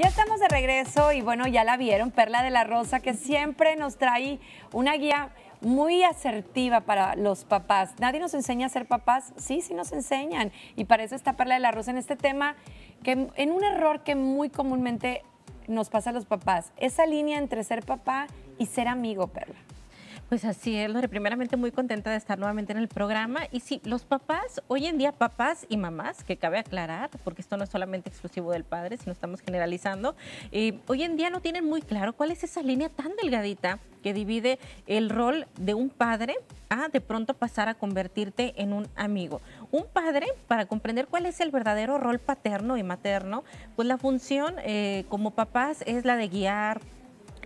Ya estamos de regreso y bueno, ya la vieron, Perla de la Rosa, que siempre nos trae una guía muy asertiva para los papás. Nadie nos enseña a ser papás, sí, sí nos enseñan. Y para eso está Perla de la Rosa en este tema, que en un error que muy comúnmente nos pasa a los papás, esa línea entre ser papá y ser amigo, Perla. Pues así es, Lore. Primeramente, muy contenta de estar nuevamente en el programa. Y sí, los papás, hoy en día, papás y mamás, que cabe aclarar, porque esto no es solamente exclusivo del padre, sino estamos generalizando, eh, hoy en día no tienen muy claro cuál es esa línea tan delgadita que divide el rol de un padre a de pronto pasar a convertirte en un amigo. Un padre, para comprender cuál es el verdadero rol paterno y materno, pues la función eh, como papás es la de guiar,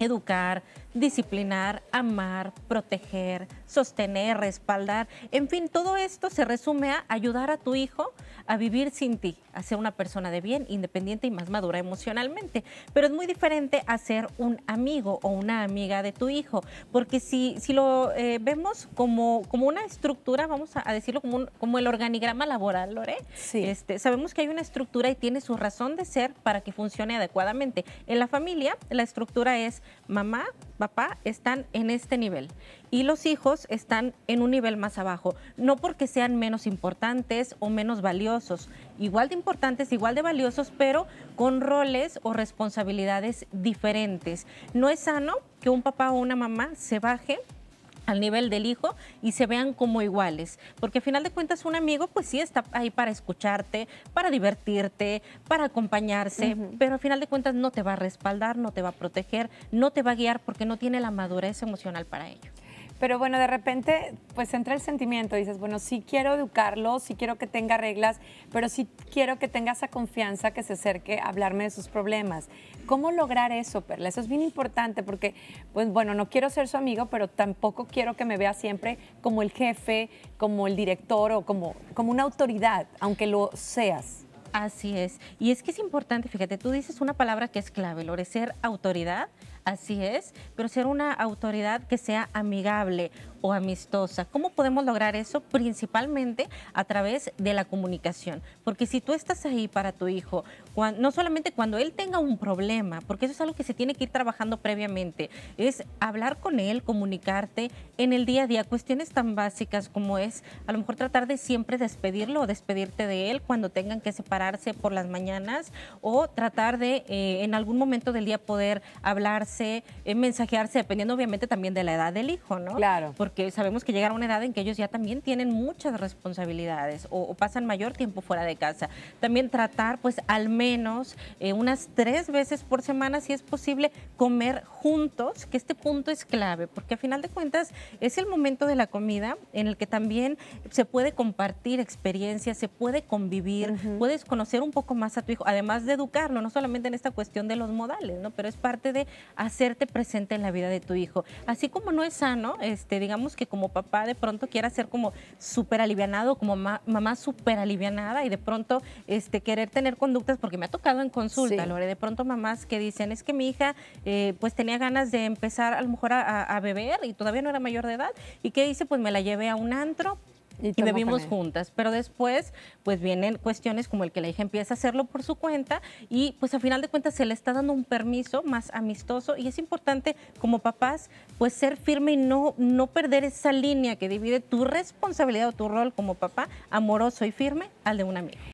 educar, disciplinar, amar, proteger, sostener, respaldar. En fin, todo esto se resume a ayudar a tu hijo a vivir sin ti, a ser una persona de bien, independiente y más madura emocionalmente. Pero es muy diferente a ser un amigo o una amiga de tu hijo, porque si, si lo eh, vemos como, como una estructura, vamos a, decirlo como, como el organigrama laboral, Lore, este, sabemos que hay una estructura y tiene su razón de ser para que funcione adecuadamente. En la familia, la estructura es mamá, papá están en este nivel y los hijos están en un nivel más abajo. No porque sean menos importantes o menos valiosos, igual de importantes, igual de valiosos, pero con roles o responsabilidades diferentes. No es sano que un papá o una mamá se baje al nivel del hijo y se vean como iguales, porque al final de cuentas un amigo pues sí está ahí para escucharte, para divertirte, para acompañarse, pero al final de cuentas no te va a respaldar, no te va a proteger, no te va a guiar porque no tiene la madurez emocional para ello. Pero bueno, de repente, pues entra el sentimiento, dices, bueno, sí quiero educarlo, sí quiero que tenga reglas, pero sí quiero que tenga esa confianza que se acerque a hablarme de sus problemas. ¿Cómo lograr eso, Perla? Eso es bien importante porque, pues bueno, no quiero ser su amigo, pero tampoco quiero que me vea siempre como el jefe, como el director o como, como una autoridad, aunque lo seas. Así es. Y es que es importante, fíjate, tú dices una palabra que es clave, Lore, ser autoridad Así es, pero ser una autoridad que sea amigable o amistosa. ¿Cómo podemos lograr eso? Principalmente a través de la comunicación, porque si tú estás ahí para tu hijo, no solamente cuando él tenga un problema, porque eso es algo que se tiene que ir trabajando previamente, es hablar con él, comunicarte en el día a día, cuestiones tan básicas como es a lo mejor tratar de siempre despedirlo o despedirte de él cuando tengan que separarse por las mañanas o tratar de eh, en algún momento del día poder hablarse en mensajearse, dependiendo obviamente también de la edad del hijo, ¿no? Claro. Porque sabemos que llegar a una edad en que ellos ya también tienen muchas responsabilidades o, pasan mayor tiempo fuera de casa. También tratar, pues, al menos eh, unas tres veces por semana, si es posible, comer juntos, que este punto es clave, porque a final de cuentas es el momento de la comida en el que también se puede compartir experiencias, se puede convivir, puedes conocer un poco más a tu hijo, además de educarlo, no solamente en esta cuestión de los modales, ¿no? Pero es parte de hacerte presente en la vida de tu hijo. Así como no es sano, este, digamos que como papá de pronto quiera ser como súper alivianado, como mamá súper alivianada y de pronto este, querer tener conductas, porque me ha tocado en consulta, Lore, de pronto mamás que dicen, es que mi hija eh, pues tenía ganas de empezar a lo mejor a, beber y todavía no era mayor de edad, y que hice? pues me la llevé a un antro, y, bebimos juntas. Pero después, pues vienen cuestiones como el que la hija empieza a hacerlo por su cuenta y pues a final de cuentas se le está dando un permiso más amistoso y es importante como papás pues ser firme y no, no perder esa línea que divide tu responsabilidad o tu rol como papá amoroso y firme al de una amigo.